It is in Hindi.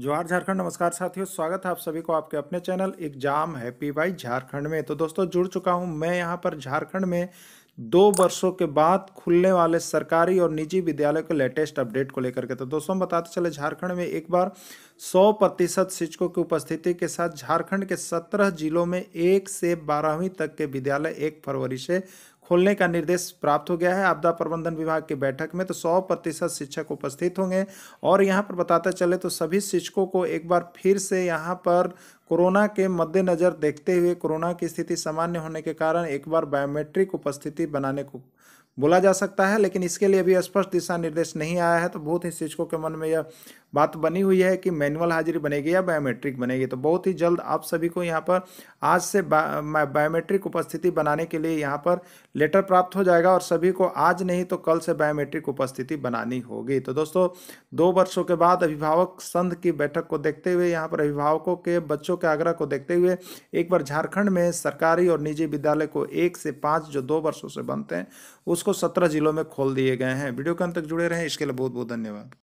जोहार झारखंड नमस्कार साथियों स्वागत है आप सभी को आपके अपने चैनल एग्जाम हैप्पी वाई झारखंड में तो दोस्तों जुड़ चुका हूं मैं यहां पर झारखंड में दो वर्षों के बाद खुलने वाले सरकारी और निजी विद्यालय के लेटेस्ट अपडेट को लेकर के तो दोस्तों बताते चले झारखंड में एक बार 100 प्रतिशत शिक्षकों की उपस्थिति के साथ झारखंड के 17 जिलों में एक से बारहवीं तक के विद्यालय एक फरवरी से खोलने का निर्देश प्राप्त हो गया है आपदा प्रबंधन विभाग की बैठक में तो सौ प्रतिशत शिक्षक उपस्थित होंगे और यहाँ पर बताते चले तो सभी शिक्षकों को एक बार फिर से यहाँ पर कोरोना के मद्देनज़र देखते हुए कोरोना की स्थिति सामान्य होने के कारण एक बार बायोमेट्रिक उपस्थिति बनाने को बोला जा सकता है लेकिन इसके लिए अभी स्पष्ट दिशा निर्देश नहीं आया है तो बहुत ही शिक्षकों के मन में यह बात बनी हुई है कि मैनुअल हाजिरी बनेगी या बायोमेट्रिक बनेगी तो बहुत ही जल्द आप सभी को यहाँ पर आज से बायोमेट्रिक उपस्थिति बनाने के लिए यहाँ पर लेटर प्राप्त हो जाएगा और सभी को आज नहीं तो कल से बायोमेट्रिक उपस्थिति बनानी होगी तो दोस्तों दो वर्षों के बाद अभिभावक संघ की बैठक को देखते हुए यहाँ पर अभिभावकों के बच्चों के आग्रह को देखते हुए एक बार झारखंड में सरकारी और निजी विद्यालय को एक से पाँच जो दो वर्षों से बनते हैं उसको सत्रह जिलों में खोल दिए गए हैं वीडियो के अंत तक जुड़े रहें इसके लिए बहुत बहुत धन्यवाद